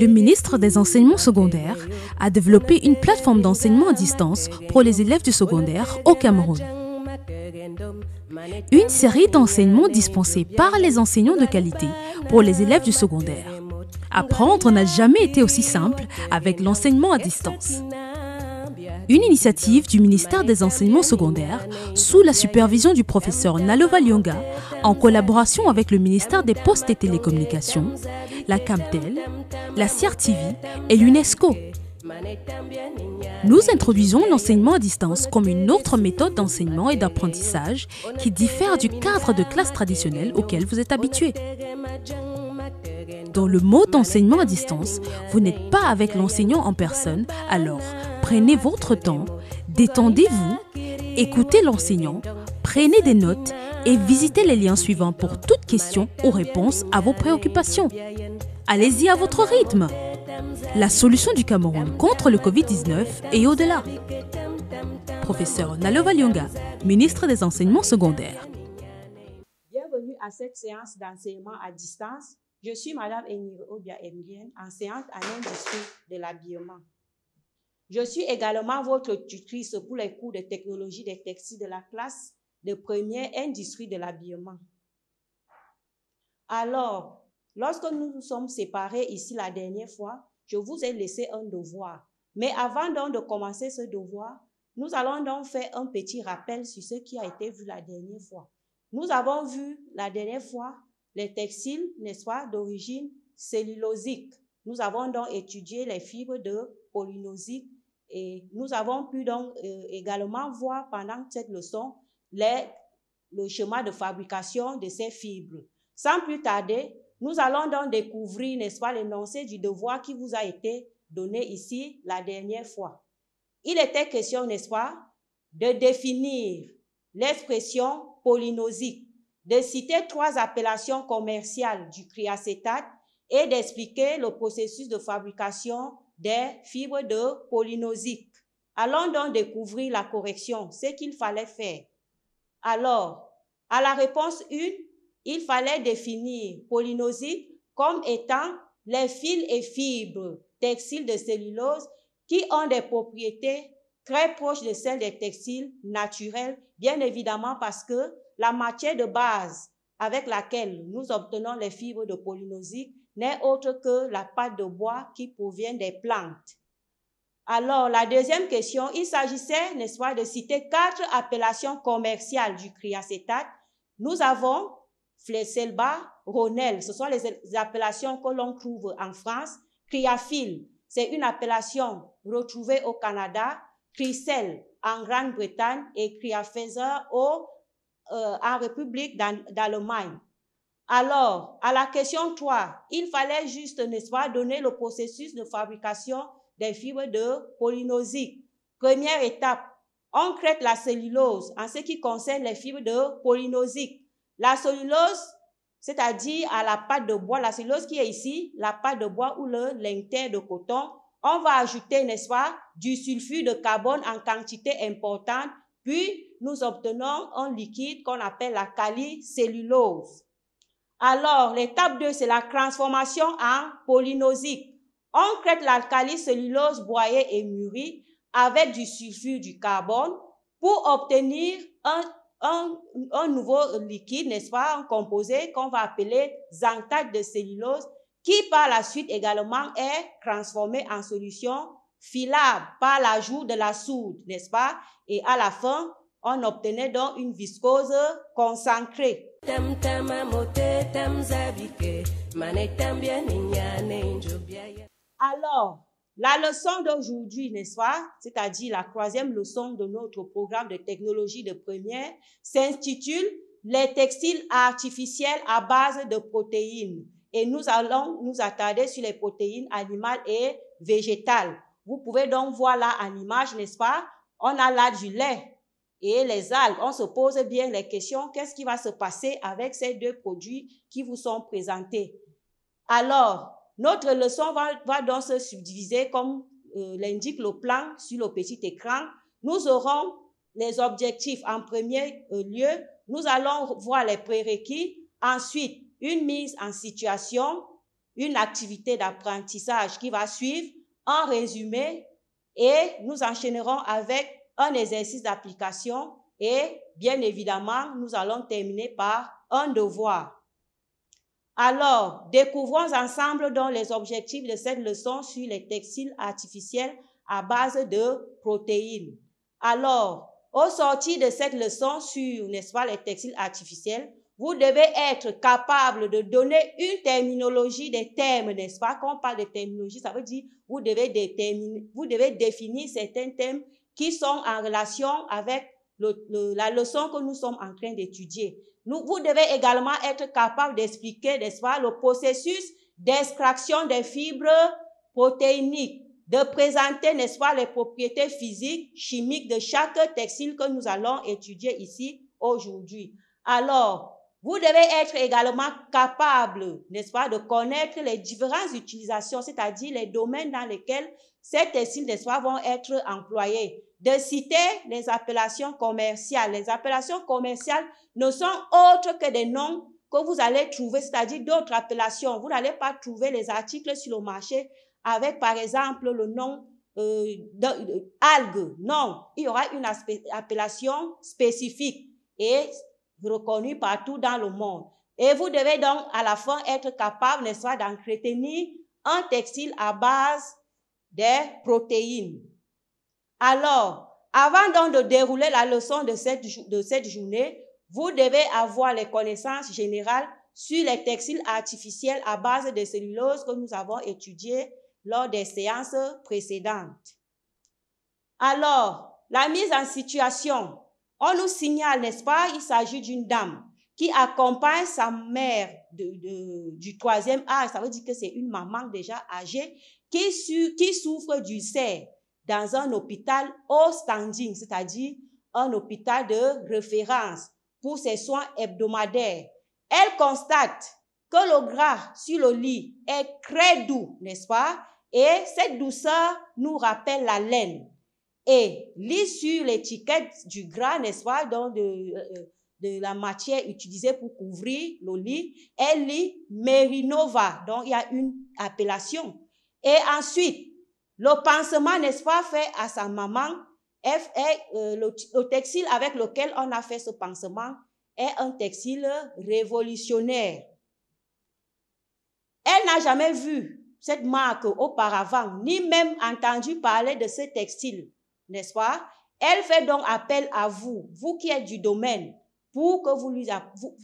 Le ministre des Enseignements secondaires a développé une plateforme d'enseignement à distance pour les élèves du secondaire au Cameroun. Une série d'enseignements dispensés par les enseignants de qualité pour les élèves du secondaire. Apprendre n'a jamais été aussi simple avec l'enseignement à distance une initiative du ministère des Enseignements secondaires sous la supervision du professeur Nalova Lyonga en collaboration avec le ministère des Postes et Télécommunications, la CAMTEL, la CRTV et l'UNESCO. Nous introduisons l'enseignement à distance comme une autre méthode d'enseignement et d'apprentissage qui diffère du cadre de classe traditionnel auquel vous êtes habitué. Dans le mot d'enseignement à distance, vous n'êtes pas avec l'enseignant en personne, alors prenez votre temps, détendez-vous, écoutez l'enseignant, prenez des notes et visitez les liens suivants pour toutes questions ou réponses à vos préoccupations. Allez-y à votre rythme. La solution du Cameroun contre le Covid-19 et au-delà. Professeur Nalova Lyonga, ministre des Enseignements secondaires. Bienvenue à cette séance d'enseignement à distance. Je suis Madame Obia enseignante à l'industrie de l'habillement. Je suis également votre tutrice pour les cours de technologie des textiles de la classe de première industrie de l'habillement. Alors, lorsque nous nous sommes séparés ici la dernière fois, je vous ai laissé un devoir. Mais avant donc de commencer ce devoir, nous allons donc faire un petit rappel sur ce qui a été vu la dernière fois. Nous avons vu la dernière fois les textiles, n'est-ce pas, d'origine cellulosique. Nous avons donc étudié les fibres de polynosique et nous avons pu donc euh, également voir pendant cette leçon le chemin de fabrication de ces fibres. Sans plus tarder, nous allons donc découvrir, n'est-ce pas, l'énoncé du devoir qui vous a été donné ici la dernière fois. Il était question, n'est-ce pas, de définir l'expression polynosique, de citer trois appellations commerciales du criacétate et d'expliquer le processus de fabrication des fibres de polynosique. Allons donc découvrir la correction, ce qu'il fallait faire. Alors, à la réponse 1, il fallait définir polynosique comme étant les fils et fibres textiles de cellulose qui ont des propriétés très proches de celles des textiles naturels, bien évidemment parce que la matière de base avec laquelle nous obtenons les fibres de polynosique n'est autre que la pâte de bois qui provient des plantes. Alors, la deuxième question, il s'agissait, n'est-ce pas, de citer quatre appellations commerciales du criacétate. Nous avons Fleselba, Ronel, ce sont les appellations que l'on trouve en France. Criafil, c'est une appellation retrouvée au Canada. Cricel, en Grande-Bretagne, et Criafeser au, euh, en République d'Allemagne. Alors, à la question 3, il fallait juste, n'est-ce pas, donner le processus de fabrication des fibres de polynosique. Première étape, on crête la cellulose en ce qui concerne les fibres de polynosique. La cellulose, c'est-à-dire à la pâte de bois, la cellulose qui est ici, la pâte de bois ou le linter de coton, on va ajouter, n'est-ce pas, du sulfure de carbone en quantité importante, puis nous obtenons un liquide qu'on appelle la calicellulose. Alors, l'étape 2, c'est la transformation en polynosique. On crête l'alcali cellulose broyée et mûrie avec du sulfure du carbone pour obtenir un, nouveau liquide, n'est-ce pas, un composé qu'on va appeler zantac de cellulose qui par la suite également est transformé en solution filable par l'ajout de la soude, n'est-ce pas? Et à la fin, on obtenait donc une viscose concentrée. Alors, la leçon d'aujourd'hui, n'est-ce pas, c'est-à-dire la troisième leçon de notre programme de technologie de première, s'intitule Les textiles artificiels à base de protéines. Et nous allons nous attarder sur les protéines animales et végétales. Vous pouvez donc voir là en image, n'est-ce pas, on a là du lait, et les algues. On se pose bien les questions, qu'est-ce qui va se passer avec ces deux produits qui vous sont présentés Alors, notre leçon va, donc se subdiviser comme euh, l'indique le plan sur le petit écran. Nous aurons les objectifs en premier euh, lieu. Nous allons voir les prérequis. Ensuite, une mise en situation, une activité d'apprentissage qui va suivre, en résumé, et nous enchaînerons avec un exercice d'application et bien évidemment, nous allons terminer par un devoir. Alors, découvrons ensemble dans les objectifs de cette leçon sur les textiles artificiels à base de protéines. Alors, au sortir de cette leçon sur, n'est-ce pas, les textiles artificiels, vous devez être capable de donner une terminologie des termes, n'est-ce pas? Quand on parle de terminologie, ça veut dire vous devez, déterminer, vous devez définir certains thèmes qui sont en relation avec le, la leçon que nous sommes en train d'étudier. Nous, vous devez également être capable d'expliquer, n'est-ce pas, le processus d'extraction des fibres protéiniques, de présenter, n'est-ce pas, les propriétés physiques, chimiques de chaque textile que nous allons étudier ici aujourd'hui. Alors, vous devez être également capable, n'est-ce pas, de connaître les différentes utilisations, c'est-à-dire les domaines dans lesquels ces textiles, n'est-ce pas, vont être employés. De citer les appellations commerciales. Les appellations commerciales ne sont autres que des noms que vous allez trouver, c'est-à-dire d'autres appellations. Vous n'allez pas trouver les articles sur le marché avec, par exemple, le nom euh, algue. Non, il y aura une appellation spécifique. Et reconnu partout dans le monde. Et vous devez donc à la fin être capable, n'est-ce pas, ni un textile à base des protéines. Alors, avant donc de dérouler la leçon de cette, de cette journée, vous devez avoir les connaissances générales sur les textiles artificiels à base de cellulose que nous avons étudiés lors des séances précédentes. Alors, la mise en situation. On nous signale, n'est-ce pas, il s'agit d'une dame qui accompagne sa mère du troisième âge. Ça veut dire que c'est une maman déjà âgée qui, souffre du souffre dans un hôpital au standing, c'est-à-dire un hôpital de référence pour ses soins hebdomadaires. Elle constate que le gras sur le lit est très doux, n'est-ce pas? Et cette douceur nous rappelle la laine et lit sur l'étiquette du gras, n'est-ce pas, donc de, euh, de la matière utilisée pour couvrir le lit, elle lit Merinova, donc il y a une appellation. Et ensuite, le pansement, n'est-ce pas, fait à sa maman, est, euh, le, le, textile avec lequel on a fait ce pansement est un textile révolutionnaire. Elle n'a jamais vu cette marque auparavant, ni même entendu parler de ce textile n'est-ce pas Elle fait donc appel à vous, vous qui êtes du domaine, pour que vous lui,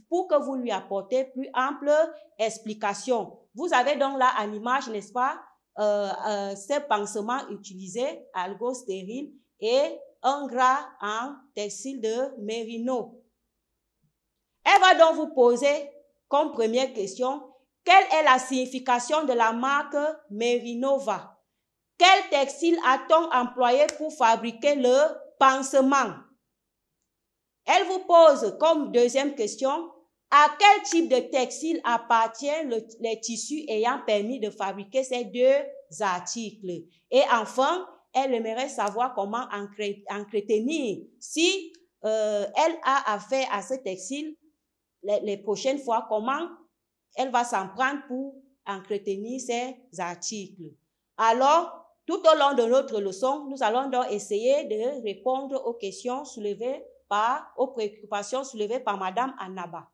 pour que vous lui apportez plus ample explication. Vous avez donc là à l'image, n'est-ce pas, euh, euh, ces pansements utilisés, algo stérile et un gras en textile de mérino. Elle va donc vous poser comme première question, quelle est la signification de la marque Merinova quel textile a-t-on employé pour fabriquer le pansement Elle vous pose comme deuxième question, à quel type de textile appartient les tissus ayant permis de fabriquer ces deux articles Et enfin, elle aimerait savoir comment entretenir, si euh, elle a affaire à ce textile les, prochaines fois, comment elle va s'en prendre pour entretenir ces articles. Alors, tout au long de notre leçon, nous allons donc essayer de répondre aux questions soulevées par, aux préoccupations soulevées par Madame Annaba.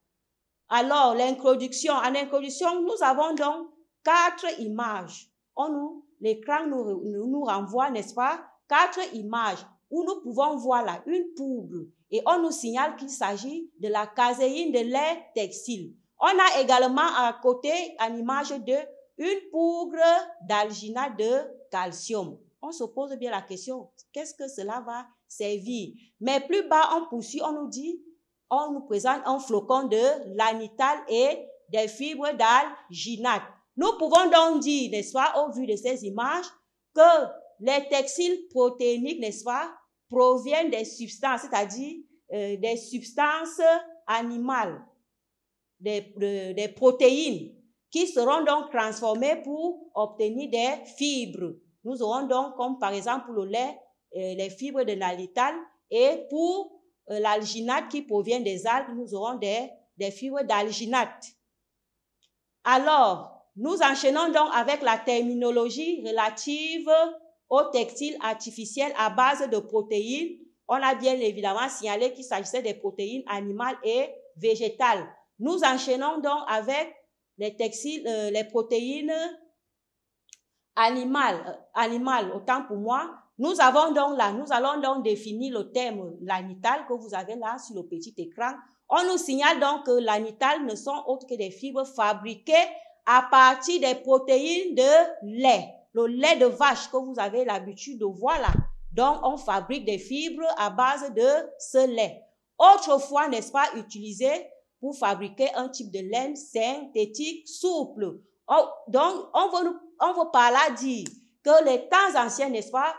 Alors, l'introduction. En introduction, nous avons donc quatre images. On nous, l'écran nous, renvoie, n'est-ce pas, quatre images où nous pouvons voir là une poudre et on nous signale qu'il s'agit de la caséine de lait textile. On a également à côté en image de une poudre d'algina de calcium. On se pose bien la question, qu'est-ce que cela va servir Mais plus bas, on poursuit, on nous dit, on nous présente un flocon de l'anital et des fibres d'alginate. Nous pouvons donc dire, n'est-ce pas, au vu de ces images, que les textiles protéiniques, n'est-ce pas, proviennent des substances, c'est-à-dire euh, des substances animales, des, des protéines qui seront donc transformés pour obtenir des fibres. Nous aurons donc, comme par exemple le lait, euh, les fibres de nalital et pour euh, l'alginate qui provient des algues, nous aurons des, des fibres d'alginate. Alors, nous enchaînons donc avec la terminologie relative aux textiles artificiels à base de protéines. On a bien évidemment signalé qu'il s'agissait des protéines animales et végétales. Nous enchaînons donc avec les textiles, euh, les protéines euh, animales, autant pour moi. Nous avons donc là, nous allons donc définir le thème l'anital que vous avez là sur le petit écran. On nous signale donc que l'anital ne sont autres que des fibres fabriquées à partir des protéines de lait. Le lait de vache que vous avez l'habitude de voir là. Donc, on fabrique des fibres à base de ce lait. Autrefois, n'est-ce pas, utilisé pour fabriquer un type de laine synthétique souple. Oh, donc, on veut, on veut par là dire que les temps anciens, n'est-ce pas,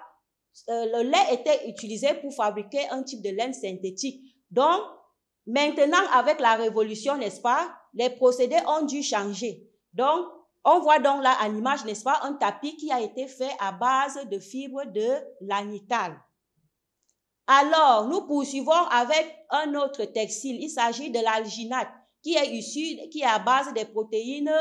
euh, le lait était utilisé pour fabriquer un type de laine synthétique. Donc, maintenant, avec la révolution, n'est-ce pas, les procédés ont dû changer. Donc, on voit donc là à l'image, n'est-ce pas, un tapis qui a été fait à base de fibres de l'anital. Alors, nous poursuivons avec un autre textile. Il s'agit de l'alginate, qui est issu, qui est à base des protéines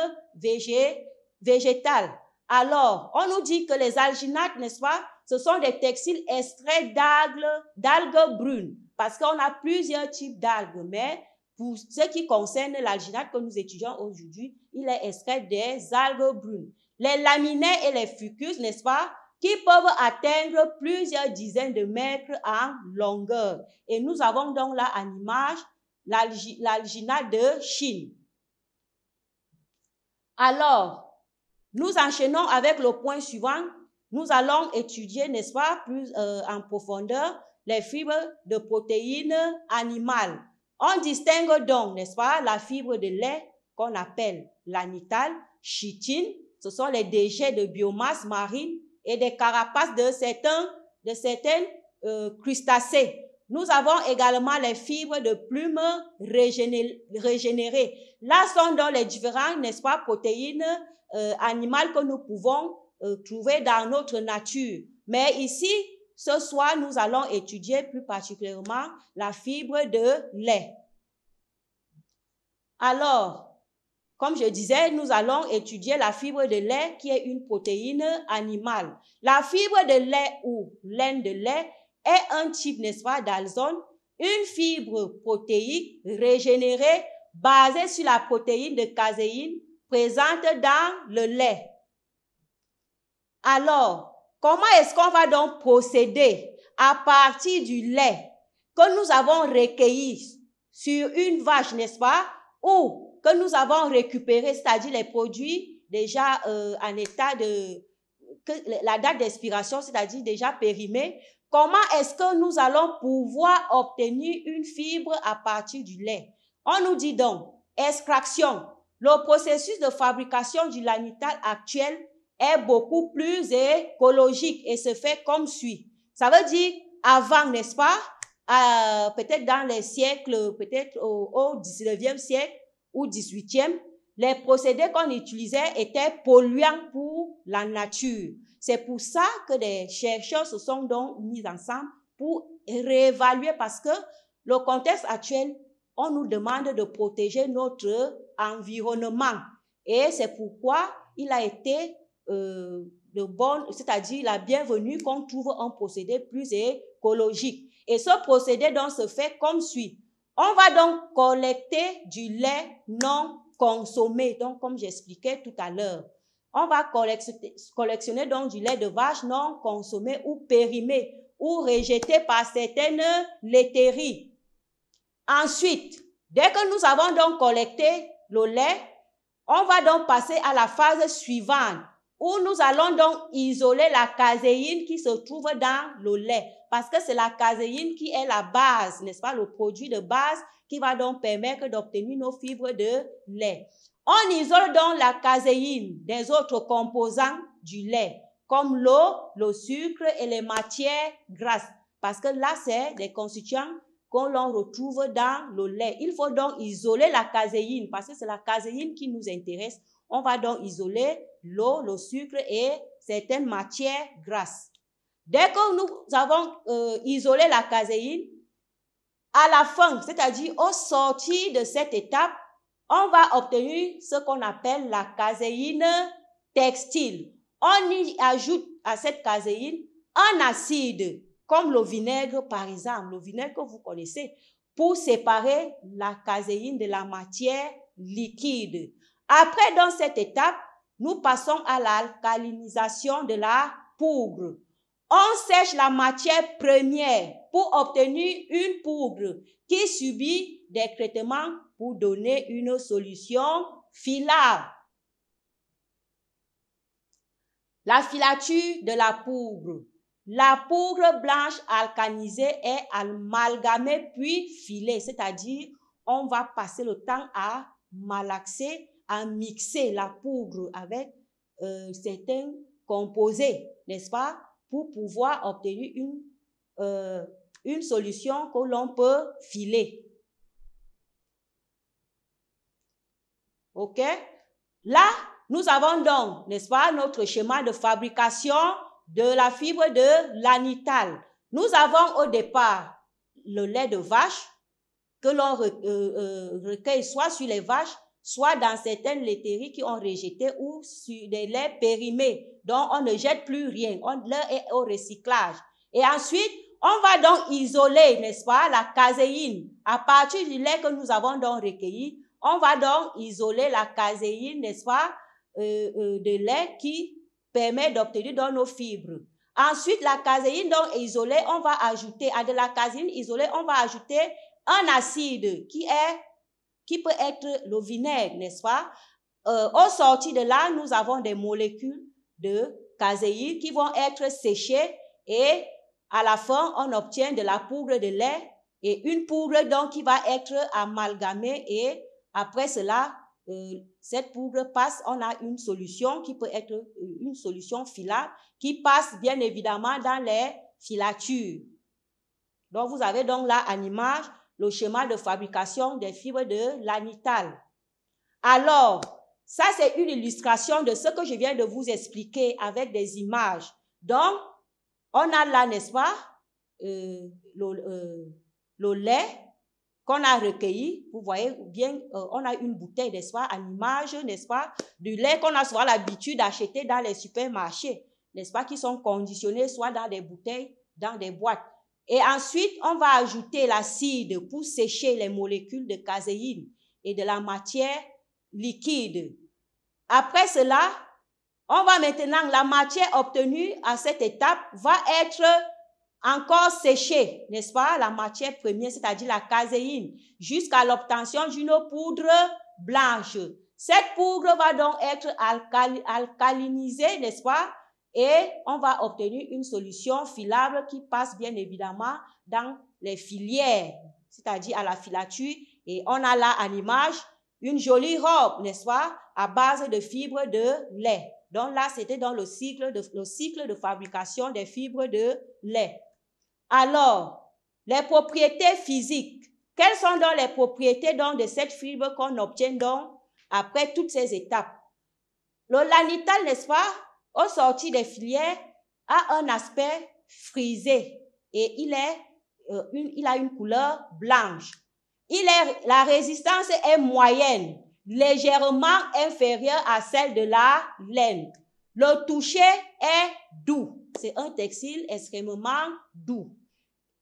végétales. Alors, on nous dit que les alginates, n'est-ce pas, ce sont des textiles extraits d'algues, brunes, parce qu'on a plusieurs types d'algues, mais pour ce qui concerne l'alginate que nous étudions aujourd'hui, il est extrait des algues brunes. Les laminaires et les fucus, n'est-ce pas, qui peuvent atteindre plusieurs dizaines de mètres en longueur. Et nous avons donc là en image l'algina de Chine. Alors, nous enchaînons avec le point suivant. Nous allons étudier, n'est-ce pas, plus euh, en profondeur, les fibres de protéines animales. On distingue donc, n'est-ce pas, la fibre de lait qu'on appelle l'anital, chitine, ce sont les déchets de biomasse marine et des carapaces de certains, de certaines euh, crustacés. Nous avons également les fibres de plumes régénérées. Là sont donc les différents, n'est-ce pas, protéines euh, animales que nous pouvons euh, trouver dans notre nature. Mais ici, ce soir, nous allons étudier plus particulièrement la fibre de lait. Alors, comme je disais, nous allons étudier la fibre de lait qui est une protéine animale. La fibre de lait ou laine de lait est un type, n'est-ce pas, d'alzone, une fibre protéique régénérée basée sur la protéine de caséine présente dans le lait. Alors, comment est-ce qu'on va donc procéder à partir du lait que nous avons recueilli sur une vache, n'est-ce pas, ou que nous avons récupéré, c'est-à-dire les produits déjà euh, en état de... Que, la date d'expiration, c'est-à-dire déjà périmée, comment est-ce que nous allons pouvoir obtenir une fibre à partir du lait On nous dit donc, extraction. Le processus de fabrication du lanital actuel est beaucoup plus écologique et se fait comme suit. Ça veut dire avant, n'est-ce pas euh, Peut-être dans les siècles, peut-être au, au 19e siècle, ou 18e, les procédés qu'on utilisait étaient polluants pour la nature. C'est pour ça que des chercheurs se sont donc mis ensemble pour réévaluer parce que le contexte actuel, on nous demande de protéger notre environnement. Et c'est pourquoi il a été euh, de bonne, c'est-à-dire la bienvenue qu'on trouve un procédé plus écologique. Et ce procédé donc se fait comme suit. On va donc collecter du lait non consommé. Donc, comme j'expliquais tout à l'heure, on va collectionner donc du lait de vache non consommé ou périmé ou rejeté par certaines laiteries. Ensuite, dès que nous avons donc collecté le lait, on va donc passer à la phase suivante où nous allons donc isoler la caséine qui se trouve dans le lait parce que c'est la caséine qui est la base, n'est-ce pas, le produit de base qui va donc permettre d'obtenir nos fibres de lait. On isole donc la caséine des autres composants du lait, comme l'eau, le sucre et les matières grasses, parce que là, c'est des constituants qu'on l'on retrouve dans le lait. Il faut donc isoler la caséine, parce que c'est la caséine qui nous intéresse. On va donc isoler l'eau, le sucre et certaines matières grasses. Dès que nous avons euh, isolé la caséine, à la fin, c'est-à-dire au sortie de cette étape, on va obtenir ce qu'on appelle la caséine textile. On y ajoute à cette caséine un acide, comme le vinaigre par exemple, le vinaigre que vous connaissez, pour séparer la caséine de la matière liquide. Après, dans cette étape, nous passons à l'alcalinisation de la poudre. On sèche la matière première pour obtenir une poudre qui subit des traitements pour donner une solution filable. La filature de la poudre. La poudre blanche alcanisée est amalgamée puis filée, c'est-à-dire on va passer le temps à malaxer, à mixer la poudre avec euh, certains composés, n'est-ce pas pour pouvoir obtenir une, euh, une solution que l'on peut filer. OK Là, nous avons donc, n'est-ce pas, notre schéma de fabrication de la fibre de l'anital. Nous avons au départ le lait de vache que l'on euh, euh, recueille soit sur les vaches, soit dans certaines laiteries qui ont rejeté ou sur des laits périmés, dont on ne jette plus rien, on les est au recyclage. Et ensuite, on va donc isoler, n'est-ce pas, la caséine. À partir du lait que nous avons donc recueilli, on va donc isoler la caséine, n'est-ce pas, euh, euh, de lait qui permet d'obtenir dans nos fibres. Ensuite, la caséine donc isolée, on va ajouter, à de la caséine isolée, on va ajouter un acide qui est qui peut être le vinaigre, n'est-ce pas euh, Au sorti de là, nous avons des molécules de caséine qui vont être séchées et à la fin, on obtient de la poudre de lait et une poudre donc qui va être amalgamée et après cela, euh, cette poudre passe, on a une solution qui peut être euh, une solution filable qui passe bien évidemment dans les filatures. Donc vous avez donc là en image le schéma de fabrication des fibres de l'anital. Alors, ça c'est une illustration de ce que je viens de vous expliquer avec des images. Donc, on a là, n'est-ce pas, euh, euh, le, lait qu'on a recueilli. Vous voyez bien, euh, on a une bouteille, n'est-ce pas, à l'image, n'est-ce pas, du lait qu'on a soit l'habitude d'acheter dans les supermarchés, n'est-ce pas, qui sont conditionnés soit dans des bouteilles, dans des boîtes. Et ensuite, on va ajouter l'acide pour sécher les molécules de caséine et de la matière liquide. Après cela, on va maintenant, la matière obtenue à cette étape va être encore séchée, n'est-ce pas, la matière première, c'est-à-dire la caséine, jusqu'à l'obtention d'une poudre blanche. Cette poudre va donc être alcalinisée, n'est-ce pas, et on va obtenir une solution filable qui passe bien évidemment dans les filières, c'est-à-dire à la filature. Et on a là à l'image une jolie robe, n'est-ce pas, à base de fibres de lait. Donc là, c'était dans le cycle, de, le cycle de fabrication des fibres de lait. Alors, les propriétés physiques. Quelles sont donc les propriétés donc, de cette fibre qu'on obtient donc après toutes ces étapes Le lanital, n'est-ce pas, au sorti des filières, a un aspect frisé et il, est, euh, il a une couleur blanche. Il est, la résistance est moyenne, légèrement inférieure à celle de la laine. Le toucher est doux. C'est un textile extrêmement doux.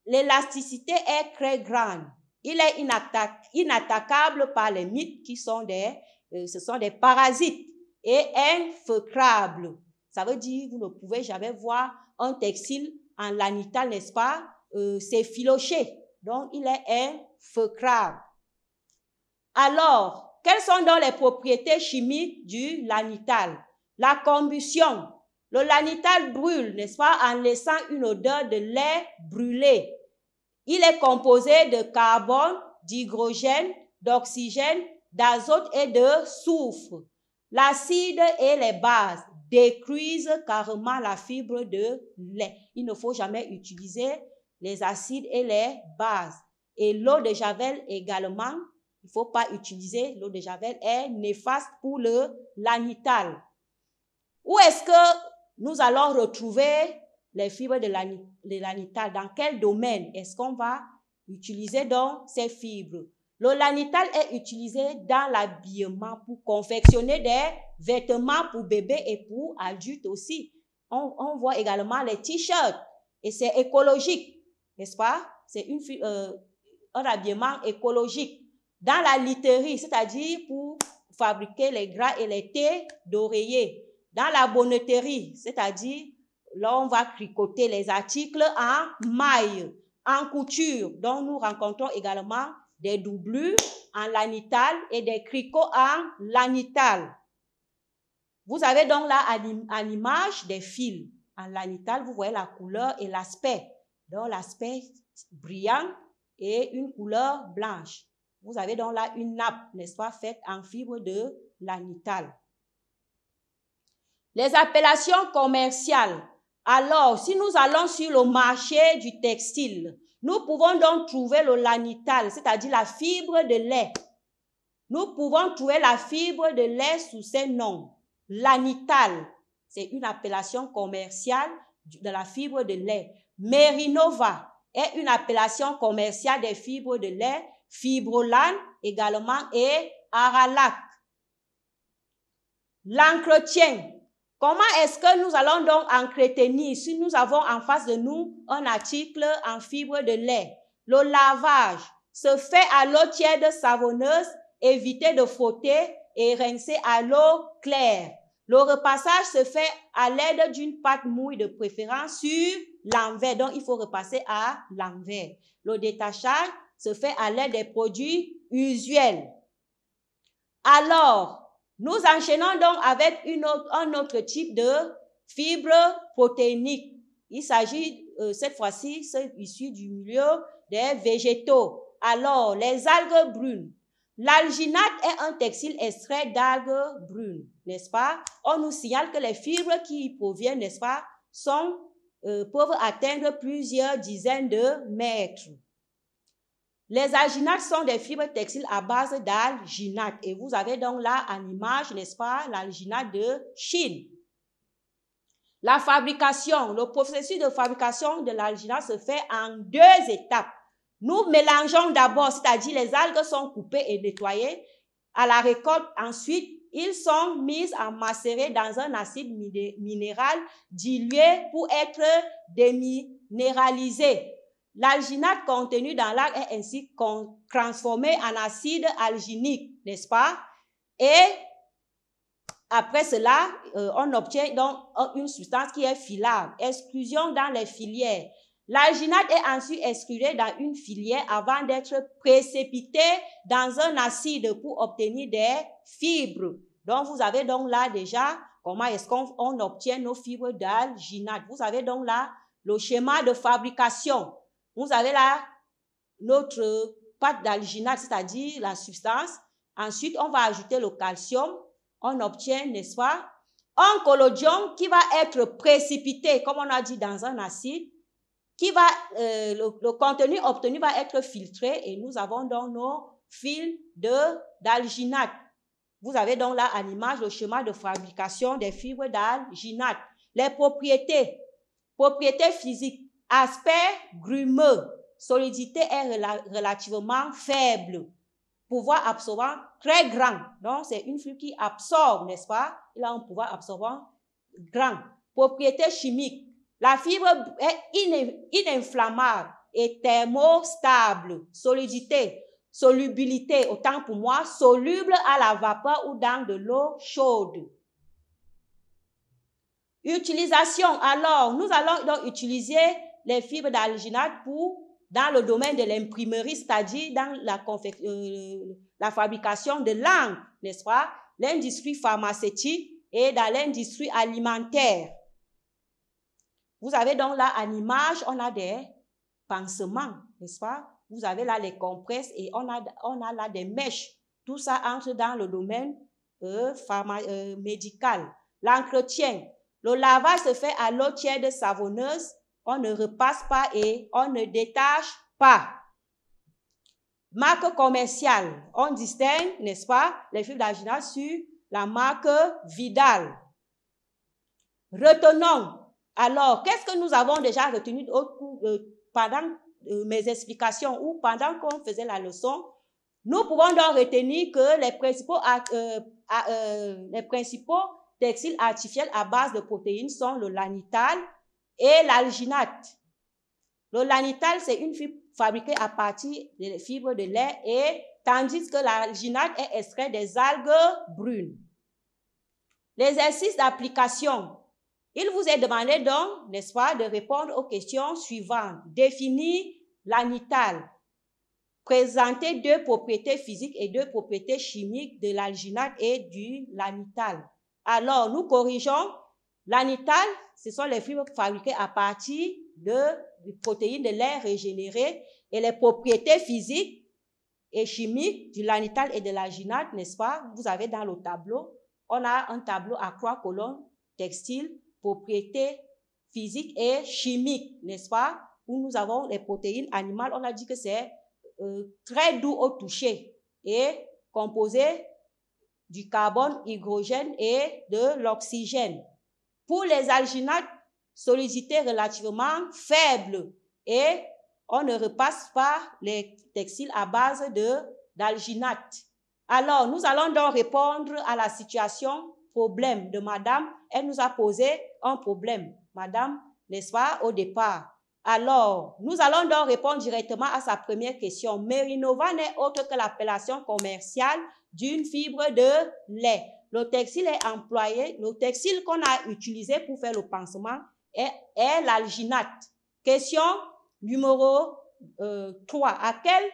L'élasticité est très grande. Il est inattaquable par les mythes qui sont des, euh, ce sont des parasites et infecrables. Ça veut dire vous ne pouvez jamais voir un textile en lanital, n'est-ce pas, euh, C'est filoché, Donc, il est crabe. Alors, quelles sont donc les propriétés chimiques du lanital La combustion. Le lanital brûle, n'est-ce pas, en laissant une odeur de lait brûlé. Il est composé de carbone, d'hydrogène, d'oxygène, d'azote et de soufre. L'acide et les bases. Décruise carrément la fibre de lait. Il ne faut jamais utiliser les acides et les bases. Et l'eau de Javel également, il ne faut pas utiliser. L'eau de Javel est néfaste pour le l'anital. Où est-ce que nous allons retrouver les fibres de l'anital Dans quel domaine est-ce qu'on va utiliser donc ces fibres le lanital est utilisé dans l'habillement pour confectionner des vêtements pour bébés et pour adultes aussi. On, voit également les t-shirts et c'est écologique, n'est-ce pas? C'est euh, un habillement écologique. Dans la literie, c'est-à-dire pour fabriquer les gras et les thés d'oreiller. Dans la bonneterie, c'est-à-dire là on va tricoter les articles en maille, en couture. dont nous rencontrons également des doublures en lanital et des cricots en lanital. Vous avez donc là à l'image des fils en lanital, vous voyez la couleur et l'aspect. Donc l'aspect brillant et une couleur blanche. Vous avez donc là une nappe, n'est-ce pas, faite en fibre de lanital. Les appellations commerciales. Alors, si nous allons sur le marché du textile, nous pouvons donc trouver le lanital, c'est-à-dire la fibre de lait. Nous pouvons trouver la fibre de lait sous ces noms. Lanital, c'est une appellation commerciale de la fibre de lait. Merinova est une appellation commerciale des fibres de lait. Fibrolane également et Aralac. L'entretien, Comment est-ce que nous allons donc ni si nous avons en face de nous un article en fibre de lait? Le lavage se fait à l'eau tiède savonneuse, éviter de frotter et rincer à l'eau claire. Le repassage se fait à l'aide d'une pâte mouille de préférence sur l'envers. Donc, il faut repasser à l'envers. Le détachage se fait à l'aide des produits usuels. Alors, nous enchaînons donc avec une un autre type de fibre protéinique. Il s'agit euh, cette fois-ci, c'est issu du milieu des végétaux. Alors, les algues brunes. L'alginate est un textile extrait d'algues brunes, n'est-ce pas? On nous signale que les fibres qui y proviennent, n'est-ce pas, sont, euh, peuvent atteindre plusieurs dizaines de mètres. Les alginates sont des fibres textiles à base d'alginate. Et vous avez donc là en image, n'est-ce pas, l'alginate de Chine. La fabrication, le processus de fabrication de l'alginate se fait en deux étapes. Nous mélangeons d'abord, c'est-à-dire les algues sont coupées et nettoyées. À la récolte, ensuite, ils sont mis à macérer dans un acide minéral dilué pour être déminéralisé. L'alginate contenu dans l'arbre est ainsi transformé en acide alginique, n'est-ce pas Et après cela, euh, on obtient donc une substance qui est filable. Exclusion dans les filières. L'alginate est ensuite exclue dans une filière avant d'être précipitée dans un acide pour obtenir des fibres. Donc, vous avez donc là déjà comment est-ce qu'on obtient nos fibres d'alginate. Vous avez donc là le schéma de fabrication. Vous avez là notre pâte d'alginate, c'est-à-dire la substance. Ensuite, on va ajouter le calcium. On obtient, n'est-ce pas, un collodium qui va être précipité, comme on a dit, dans un acide, qui va, euh, le, contenu obtenu va être filtré et nous avons donc nos fils d'alginate. Vous avez donc là à l'image le schéma de fabrication des fibres d'alginate. Les propriétés, propriétés physiques. Aspect grumeux. Solidité est relativement faible. Pouvoir absorbant très grand. Donc, c'est une fibre qui absorbe, n'est-ce pas? Il a un pouvoir absorbant grand. Propriété chimique. La fibre est ininflammable et thermostable. Solidité, solubilité, autant pour moi, soluble à la vapeur ou dans de l'eau chaude. Utilisation. Alors, nous allons donc utiliser les fibres d'alginate pour dans le domaine de l'imprimerie, c'est-à-dire dans la, euh, fabrication de l'encre, n'est-ce pas, l'industrie pharmaceutique et dans l'industrie alimentaire. Vous avez donc là en image, on a des pansements, n'est-ce pas Vous avez là les compresses et on a, on a là des mèches. Tout ça entre dans le domaine euh, pharma, euh, médical. L'entretien. Le lavage se fait à l'eau tiède savonneuse on ne repasse pas et on ne détache pas. Marque commerciale, on distingue, n'est-ce pas, les fibres d'arginal sur la marque Vidal. Retenons, alors, qu'est-ce que nous avons déjà retenu pendant euh, mes explications ou pendant qu'on faisait la leçon Nous pouvons donc retenir que les principaux, euh, euh, les principaux textiles artificiels à base de protéines sont le lanital, et l'alginate. Le lanital, c'est une fibre fabriquée à partir des fibres de lait et tandis que l'alginate est extrait des algues brunes. L'exercice d'application. Il vous est demandé donc, n'est-ce pas, de répondre aux questions suivantes. Définir l'anital. Présenter deux propriétés physiques et deux propriétés chimiques de l'alginate et du lanital. Alors, nous corrigeons L'anital, ce sont les fibres fabriquées à partir de, protéines de l'air régénérées et les propriétés physiques et chimiques du lanital et de la n'est-ce pas? Vous avez dans le tableau, on a un tableau à trois colonnes, textile, propriétés physiques et chimiques, n'est-ce pas? Où nous avons les protéines animales, on a dit que c'est euh, très doux au toucher et composé du carbone, hydrogène et de l'oxygène. Pour les alginates, sollicités relativement faible et on ne repasse pas les textiles à base d'alginate. Alors, nous allons donc répondre à la situation problème de madame. Elle nous a posé un problème, madame, n'est-ce pas, au départ. Alors, nous allons donc répondre directement à sa première question. Merinova n'est autre que l'appellation commerciale d'une fibre de lait. Le textile est employé, le textile qu'on a utilisé pour faire le pansement est, l'alginate. Question numéro 3. Euh, à quelle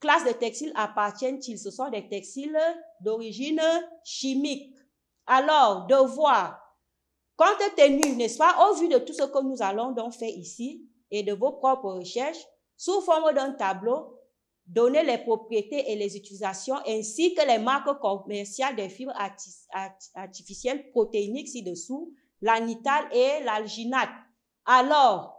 classe de textiles appartiennent-ils Ce sont des textiles d'origine chimique. Alors, devoir, compte tenu, n'est-ce pas, au vu de tout ce que nous allons donc faire ici et de vos propres recherches, sous forme d'un tableau, donner les propriétés et les utilisations, ainsi que les marques commerciales des fibres artificielles protéiniques ci-dessous, l'anital et l'alginate. Alors,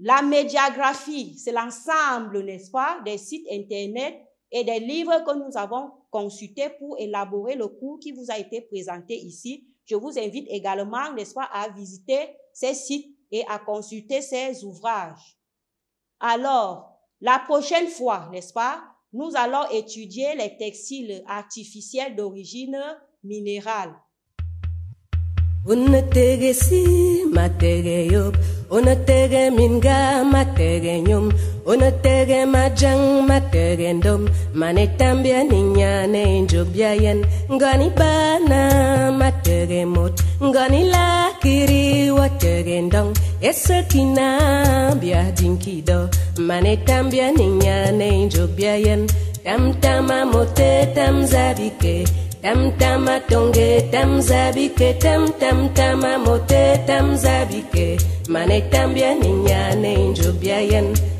la médiagraphie, c'est l'ensemble, n'est-ce pas, des sites Internet et des livres que nous avons consultés pour élaborer le cours qui vous a été présenté ici. Je vous invite également, n'est-ce pas, à visiter ces sites et à consulter ces ouvrages. Alors, la prochaine fois, n'est-ce pas, nous allons étudier les textiles artificiels d'origine minérale. unotegema jang mategendom manetambia ninyane njobyayen ngani bana mategemot ngani lakiri wategendong esetina bia dinkido manetambia ninyane njobyayen tamtama mote tamzabike tamtama tonge tamzabike tamtamtama mote tamzabike manetambia ninyane njobyayen tam,